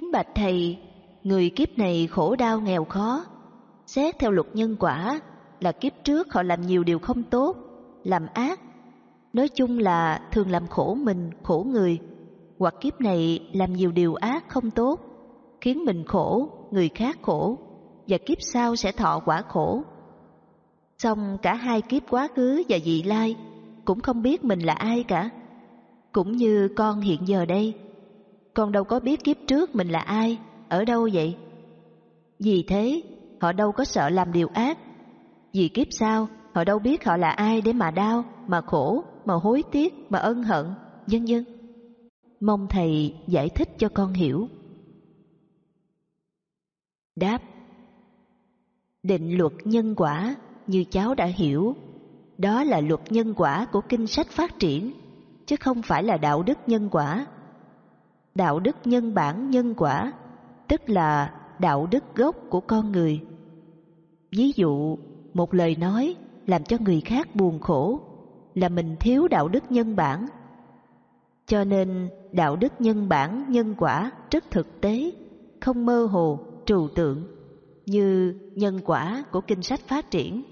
Kính bạch Thầy, người kiếp này khổ đau nghèo khó. Xét theo luật nhân quả là kiếp trước họ làm nhiều điều không tốt, làm ác. Nói chung là thường làm khổ mình, khổ người. Hoặc kiếp này làm nhiều điều ác không tốt, khiến mình khổ, người khác khổ. Và kiếp sau sẽ thọ quả khổ. Xong cả hai kiếp quá khứ và dị lai cũng không biết mình là ai cả. Cũng như con hiện giờ đây con đâu có biết kiếp trước mình là ai, ở đâu vậy? Vì thế, họ đâu có sợ làm điều ác. Vì kiếp sau, họ đâu biết họ là ai để mà đau, mà khổ, mà hối tiếc, mà ân hận, vân vân. Mong thầy giải thích cho con hiểu. Đáp Định luật nhân quả như cháu đã hiểu, đó là luật nhân quả của kinh sách phát triển, chứ không phải là đạo đức nhân quả đạo đức nhân bản nhân quả tức là đạo đức gốc của con người ví dụ một lời nói làm cho người khác buồn khổ là mình thiếu đạo đức nhân bản cho nên đạo đức nhân bản nhân quả rất thực tế không mơ hồ trừu tượng như nhân quả của kinh sách phát triển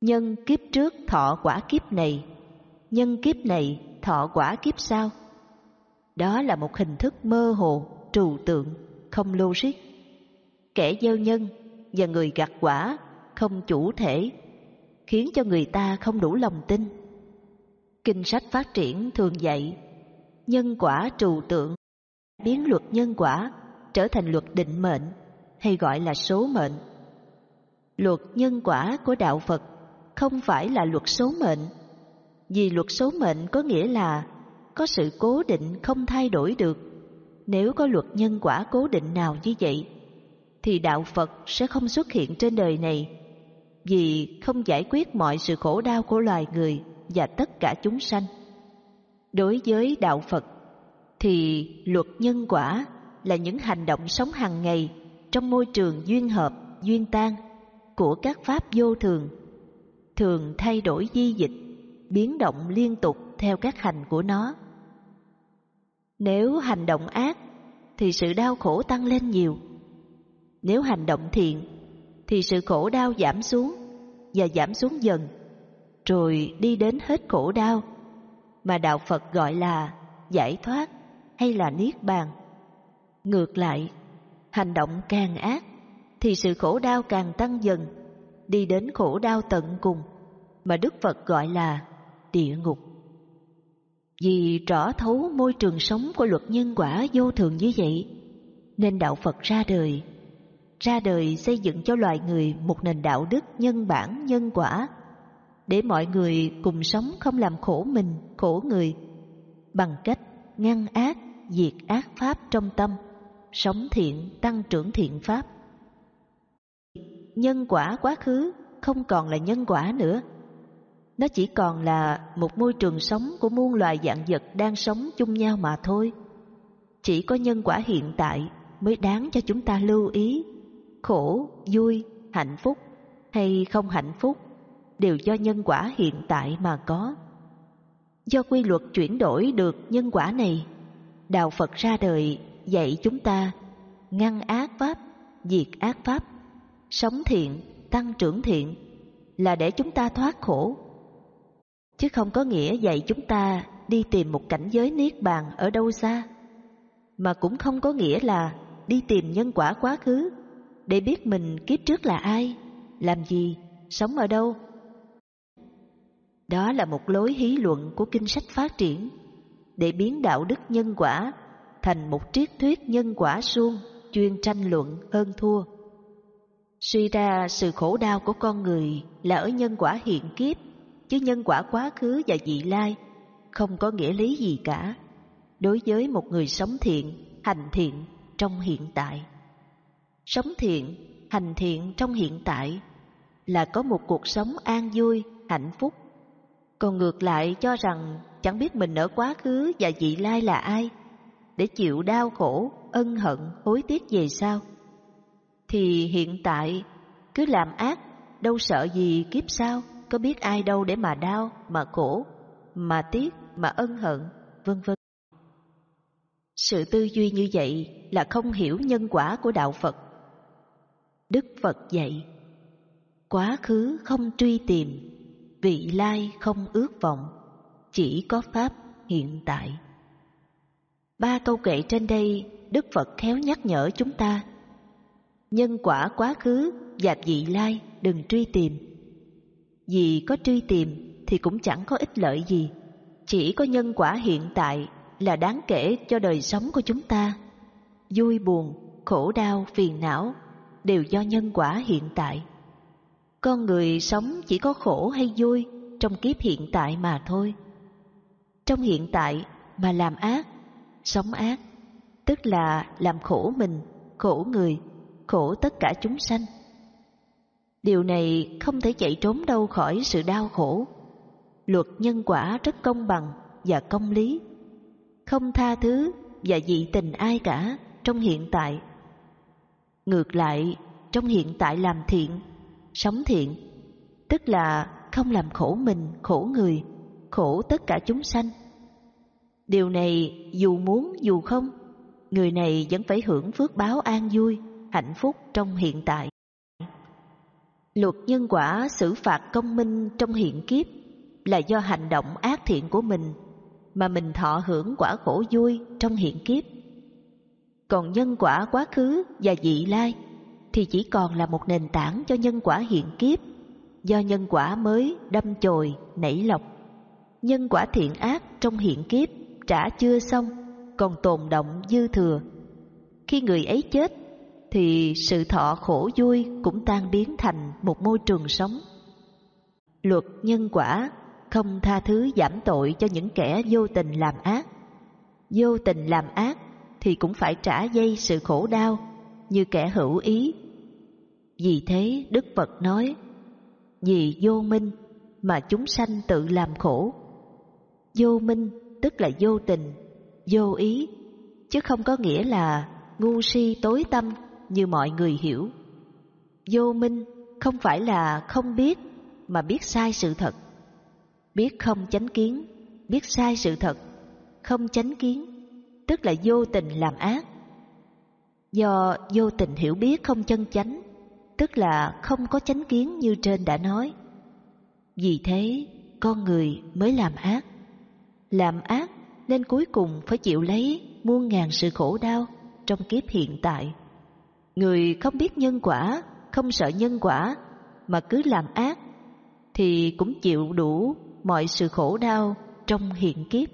nhân kiếp trước thọ quả kiếp này nhân kiếp này thọ quả kiếp sau đó là một hình thức mơ hồ, trừu tượng, không logic. Kẻ gieo nhân và người gặt quả không chủ thể, khiến cho người ta không đủ lòng tin. Kinh sách phát triển thường dạy, nhân quả trừu tượng, biến luật nhân quả trở thành luật định mệnh hay gọi là số mệnh. Luật nhân quả của đạo Phật không phải là luật số mệnh, vì luật số mệnh có nghĩa là có sự cố định không thay đổi được nếu có luật nhân quả cố định nào như vậy thì đạo phật sẽ không xuất hiện trên đời này vì không giải quyết mọi sự khổ đau của loài người và tất cả chúng sanh đối với đạo phật thì luật nhân quả là những hành động sống hàng ngày trong môi trường duyên hợp duyên tan của các pháp vô thường thường thay đổi di dịch biến động liên tục theo các hành của nó nếu hành động ác thì sự đau khổ tăng lên nhiều. Nếu hành động thiện thì sự khổ đau giảm xuống và giảm xuống dần, rồi đi đến hết khổ đau mà đạo Phật gọi là giải thoát hay là niết bàn. Ngược lại, hành động càng ác thì sự khổ đau càng tăng dần, đi đến khổ đau tận cùng mà Đức Phật gọi là địa ngục. Vì rõ thấu môi trường sống của luật nhân quả vô thường như vậy, nên đạo Phật ra đời. Ra đời xây dựng cho loài người một nền đạo đức nhân bản nhân quả, để mọi người cùng sống không làm khổ mình, khổ người, bằng cách ngăn ác, diệt ác pháp trong tâm, sống thiện, tăng trưởng thiện pháp. Nhân quả quá khứ không còn là nhân quả nữa, nó chỉ còn là một môi trường sống của muôn loài dạng vật đang sống chung nhau mà thôi. Chỉ có nhân quả hiện tại mới đáng cho chúng ta lưu ý. Khổ, vui, hạnh phúc hay không hạnh phúc đều do nhân quả hiện tại mà có. Do quy luật chuyển đổi được nhân quả này, Đạo Phật ra đời dạy chúng ta ngăn ác pháp, diệt ác pháp, sống thiện, tăng trưởng thiện là để chúng ta thoát khổ chứ không có nghĩa dạy chúng ta đi tìm một cảnh giới niết bàn ở đâu xa, mà cũng không có nghĩa là đi tìm nhân quả quá khứ để biết mình kiếp trước là ai, làm gì, sống ở đâu. Đó là một lối hí luận của kinh sách phát triển để biến đạo đức nhân quả thành một triết thuyết nhân quả suông chuyên tranh luận hơn thua. Suy ra sự khổ đau của con người là ở nhân quả hiện kiếp chứ nhân quả quá khứ và vị lai không có nghĩa lý gì cả đối với một người sống thiện, hành thiện trong hiện tại. Sống thiện, hành thiện trong hiện tại là có một cuộc sống an vui, hạnh phúc. Còn ngược lại cho rằng chẳng biết mình ở quá khứ và vị lai là ai, để chịu đau khổ, ân hận, hối tiếc về sau. Thì hiện tại cứ làm ác, đâu sợ gì kiếp sau có biết ai đâu để mà đau, mà khổ, mà tiếc, mà ân hận, vân vân. Sự tư duy như vậy là không hiểu nhân quả của đạo Phật. Đức Phật dạy: Quá khứ không truy tìm, vị lai không ước vọng, chỉ có pháp hiện tại. Ba câu kệ trên đây, Đức Phật khéo nhắc nhở chúng ta: Nhân quả quá khứ và vị lai đừng truy tìm vì có truy tìm thì cũng chẳng có ích lợi gì. Chỉ có nhân quả hiện tại là đáng kể cho đời sống của chúng ta. Vui buồn, khổ đau, phiền não đều do nhân quả hiện tại. Con người sống chỉ có khổ hay vui trong kiếp hiện tại mà thôi. Trong hiện tại mà làm ác, sống ác, tức là làm khổ mình, khổ người, khổ tất cả chúng sanh điều này không thể chạy trốn đâu khỏi sự đau khổ luật nhân quả rất công bằng và công lý không tha thứ và dị tình ai cả trong hiện tại ngược lại trong hiện tại làm thiện sống thiện tức là không làm khổ mình khổ người khổ tất cả chúng sanh điều này dù muốn dù không người này vẫn phải hưởng phước báo an vui hạnh phúc trong hiện tại Luật nhân quả xử phạt công minh trong hiện kiếp là do hành động ác thiện của mình mà mình thọ hưởng quả khổ vui trong hiện kiếp. Còn nhân quả quá khứ và dị lai thì chỉ còn là một nền tảng cho nhân quả hiện kiếp do nhân quả mới đâm chồi nảy lọc. Nhân quả thiện ác trong hiện kiếp trả chưa xong còn tồn động dư thừa. Khi người ấy chết thì sự thọ khổ vui cũng tan biến thành một môi trường sống. Luật nhân quả không tha thứ giảm tội cho những kẻ vô tình làm ác. Vô tình làm ác thì cũng phải trả dây sự khổ đau như kẻ hữu ý. Vì thế Đức Phật nói, vì vô minh mà chúng sanh tự làm khổ. Vô minh tức là vô tình, vô ý, chứ không có nghĩa là ngu si tối tâm như mọi người hiểu. Vô minh không phải là không biết mà biết sai sự thật. Biết không chánh kiến, biết sai sự thật, không chánh kiến, tức là vô tình làm ác. Do vô tình hiểu biết không chân chánh, tức là không có chánh kiến như trên đã nói. Vì thế, con người mới làm ác. Làm ác nên cuối cùng phải chịu lấy muôn ngàn sự khổ đau trong kiếp hiện tại người không biết nhân quả không sợ nhân quả mà cứ làm ác thì cũng chịu đủ mọi sự khổ đau trong hiện kiếp